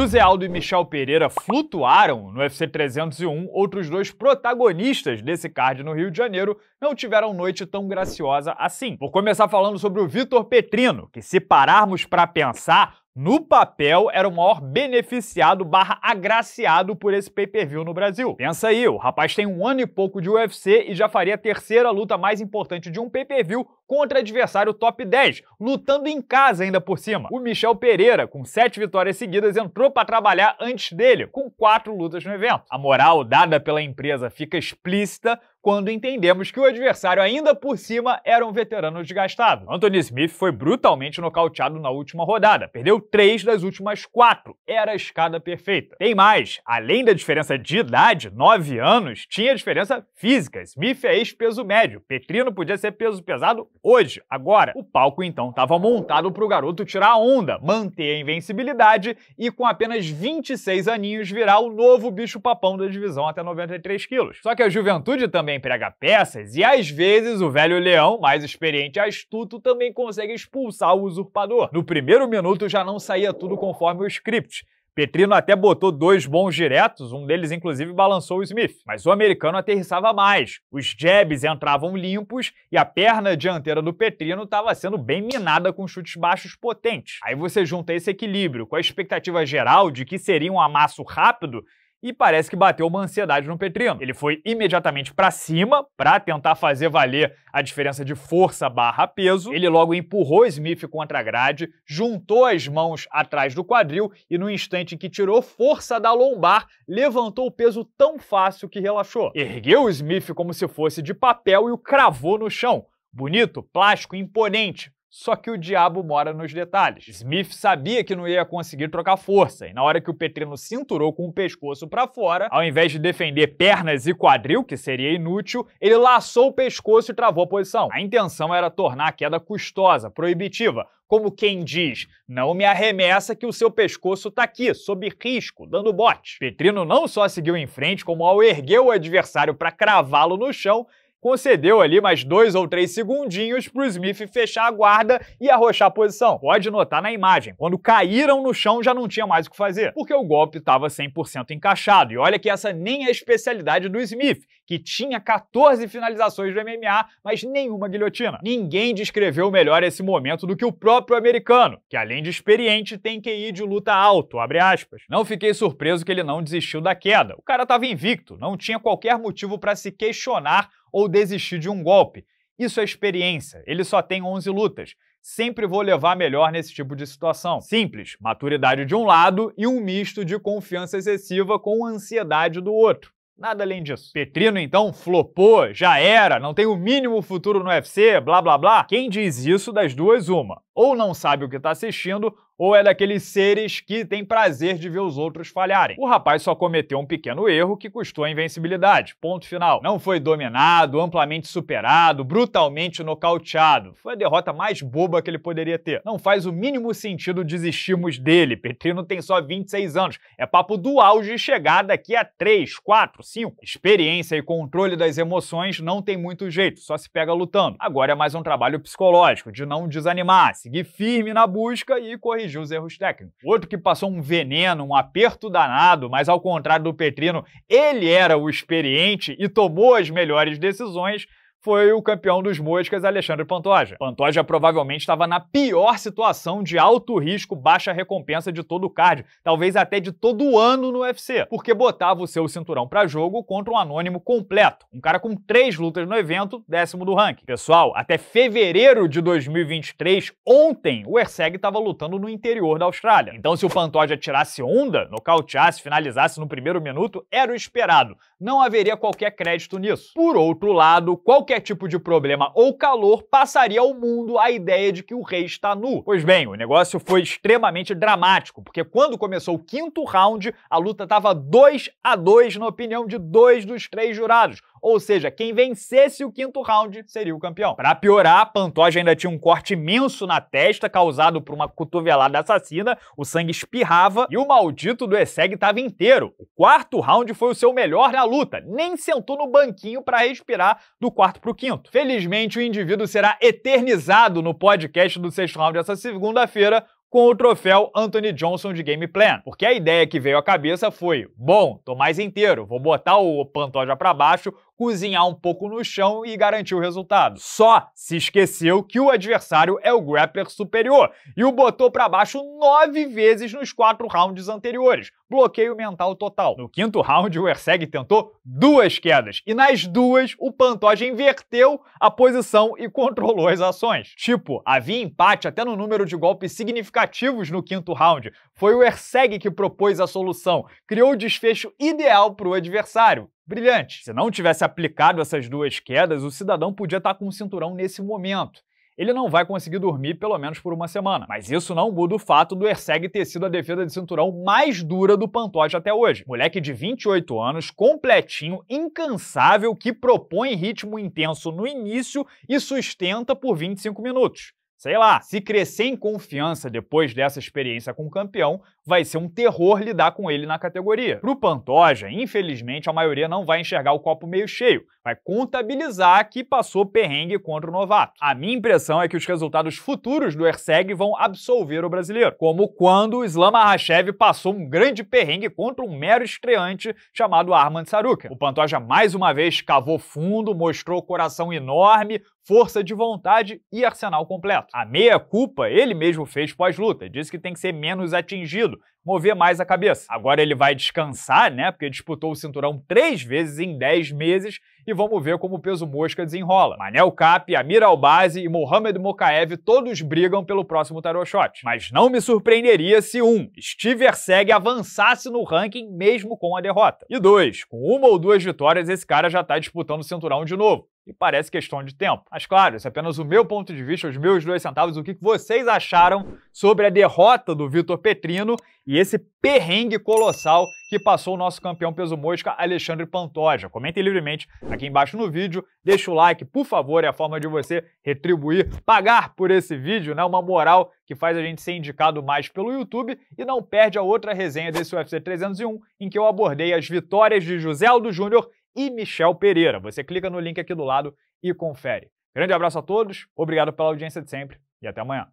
José Aldo e Michel Pereira flutuaram no UFC 301, outros dois protagonistas desse card no Rio de Janeiro não tiveram noite tão graciosa assim. Vou começar falando sobre o Vitor Petrino, que se pararmos para pensar, no papel, era o maior beneficiado barra agraciado por esse pay-per-view no Brasil. Pensa aí, o rapaz tem um ano e pouco de UFC e já faria a terceira luta mais importante de um pay-per-view contra adversário top 10, lutando em casa ainda por cima. O Michel Pereira, com sete vitórias seguidas, entrou para trabalhar antes dele, com quatro lutas no evento. A moral dada pela empresa fica explícita quando entendemos que o adversário, ainda por cima, era um veterano desgastado. Anthony Smith foi brutalmente nocauteado na última rodada, perdeu três das últimas quatro. Era a escada perfeita. Tem mais, além da diferença de idade, 9 anos, tinha diferença física. Smith é ex-peso médio, Petrino podia ser peso pesado hoje, agora. O palco então estava montado para o garoto tirar a onda, manter a invencibilidade e com apenas 26 aninhos virar o novo bicho-papão da divisão até 93 quilos. Só que a juventude também emprega peças e às vezes o velho leão, mais experiente e astuto, também consegue expulsar o usurpador. No primeiro minuto já não saía tudo conforme o script. Petrino até botou dois bons diretos, um deles inclusive balançou o Smith. Mas o americano aterrissava mais. Os jabs entravam limpos e a perna dianteira do Petrino estava sendo bem minada com chutes baixos potentes. Aí você junta esse equilíbrio com a expectativa geral de que seria um amasso rápido e parece que bateu uma ansiedade no Petrino. Ele foi imediatamente para cima para tentar fazer valer a diferença de força barra peso. Ele logo empurrou Smith contra a grade, juntou as mãos atrás do quadril e no instante em que tirou força da lombar, levantou o peso tão fácil que relaxou. Ergueu o Smith como se fosse de papel e o cravou no chão. Bonito, plástico, imponente, só que o diabo mora nos detalhes. Smith sabia que não ia conseguir trocar força, e na hora que o Petrino cinturou com o pescoço para fora, ao invés de defender pernas e quadril, que seria inútil, ele laçou o pescoço e travou a posição. A intenção era tornar a queda custosa, proibitiva, como quem diz, não me arremessa que o seu pescoço tá aqui, sob risco, dando bote. Petrino não só seguiu em frente, como ao erguer o adversário para cravá-lo no chão, concedeu ali mais dois ou três segundinhos para o Smith fechar a guarda e arrochar a posição. Pode notar na imagem, quando caíram no chão já não tinha mais o que fazer, porque o golpe estava 100% encaixado. E olha que essa nem é a especialidade do Smith que tinha 14 finalizações do MMA, mas nenhuma guilhotina. Ninguém descreveu melhor esse momento do que o próprio americano, que além de experiente tem QI de luta alto, abre aspas. Não fiquei surpreso que ele não desistiu da queda. O cara estava invicto, não tinha qualquer motivo para se questionar ou desistir de um golpe. Isso é experiência. Ele só tem 11 lutas. Sempre vou levar melhor nesse tipo de situação. Simples, maturidade de um lado e um misto de confiança excessiva com ansiedade do outro. Nada além disso. Petrino, então, flopou, já era, não tem o mínimo futuro no UFC, blá blá blá. Quem diz isso das duas, uma ou não sabe o que está assistindo, ou é daqueles seres que tem prazer de ver os outros falharem. O rapaz só cometeu um pequeno erro que custou a invencibilidade. Ponto final. Não foi dominado, amplamente superado, brutalmente nocauteado. Foi a derrota mais boba que ele poderia ter. Não faz o mínimo sentido desistirmos dele. Petrino tem só 26 anos. É papo do auge chegar daqui a 3, 4, 5. Experiência e controle das emoções não tem muito jeito, só se pega lutando. Agora é mais um trabalho psicológico, de não desanimar, se seguir firme na busca e corrigir os erros técnicos. Outro que passou um veneno, um aperto danado, mas ao contrário do Petrino, ele era o experiente e tomou as melhores decisões, foi o campeão dos moscas, Alexandre Pantoja. Pantoja provavelmente estava na pior situação de alto risco, baixa recompensa de todo o card, talvez até de todo ano no UFC, porque botava o seu cinturão para jogo contra um anônimo completo, um cara com três lutas no evento, décimo do ranking. Pessoal, até fevereiro de 2023, ontem, o Erceg estava lutando no interior da Austrália. Então, se o Pantoja tirasse onda, nocauteasse, finalizasse no primeiro minuto, era o esperado. Não haveria qualquer crédito nisso. Por outro lado, qual qualquer tipo de problema ou calor, passaria ao mundo a ideia de que o rei está nu. Pois bem, o negócio foi extremamente dramático, porque quando começou o quinto round, a luta estava 2 a 2 na opinião de dois dos três jurados. Ou seja, quem vencesse o quinto round seria o campeão. Para piorar, Pantoja ainda tinha um corte imenso na testa causado por uma cotovelada assassina, o sangue espirrava e o maldito do Eseg estava inteiro. O quarto round foi o seu melhor na luta, nem sentou no banquinho para respirar do quarto para o quinto. Felizmente, o indivíduo será eternizado no podcast do sexto round essa segunda-feira, com o troféu Anthony Johnson de Game Plan. Porque a ideia que veio à cabeça foi: bom, tô mais inteiro, vou botar o Pantoja para baixo, cozinhar um pouco no chão e garantir o resultado. Só se esqueceu que o adversário é o grappler superior e o botou para baixo nove vezes nos quatro rounds anteriores. Bloqueio mental total. No quinto round, o Erceg tentou duas quedas e nas duas o Pantoja inverteu a posição e controlou as ações. Tipo, havia empate até no número de golpes significativos no quinto round. Foi o Erceg que propôs a solução, criou o desfecho ideal para o adversário. Brilhante. Se não tivesse aplicado essas duas quedas, o cidadão podia estar tá com um cinturão nesse momento. Ele não vai conseguir dormir pelo menos por uma semana. Mas isso não muda o fato do Erceg ter sido a defesa de cinturão mais dura do Pantoja até hoje. Moleque de 28 anos, completinho, incansável, que propõe ritmo intenso no início e sustenta por 25 minutos. Sei lá, se crescer em confiança depois dessa experiência com o campeão, vai ser um terror lidar com ele na categoria. Pro Pantoja, infelizmente, a maioria não vai enxergar o copo meio cheio, vai contabilizar que passou perrengue contra o novato. A minha impressão é que os resultados futuros do Erceg vão absolver o brasileiro, como quando o Islam Arrachev passou um grande perrengue contra um mero estreante chamado Armand Saruka. O Pantoja mais uma vez cavou fundo, mostrou coração enorme, força de vontade e arsenal completo. A meia-culpa ele mesmo fez pós-luta, disse que tem que ser menos atingido, mover mais a cabeça. Agora ele vai descansar, né? Porque disputou o cinturão três vezes em dez meses e vamos ver como o peso mosca desenrola. Manel Cap, Amir Albazi e Mohamed Mokaev todos brigam pelo próximo tarot shot. Mas não me surpreenderia se um, Steve Erceg avançasse no ranking mesmo com a derrota. E dois, com uma ou duas vitórias esse cara já está disputando o cinturão de novo e parece questão de tempo. Mas claro, isso é apenas o meu ponto de vista, os meus dois centavos, o que vocês acharam sobre a derrota do Vitor Petrino e esse perrengue colossal que passou o nosso campeão peso mosca Alexandre Pantoja. Comentem livremente aqui embaixo no vídeo, deixa o like, por favor, é a forma de você retribuir, pagar por esse vídeo, né? Uma moral que faz a gente ser indicado mais pelo YouTube e não perde a outra resenha desse UFC 301 em que eu abordei as vitórias de José Aldo Júnior e Michel Pereira. Você clica no link aqui do lado e confere. Grande abraço a todos, obrigado pela audiência de sempre e até amanhã.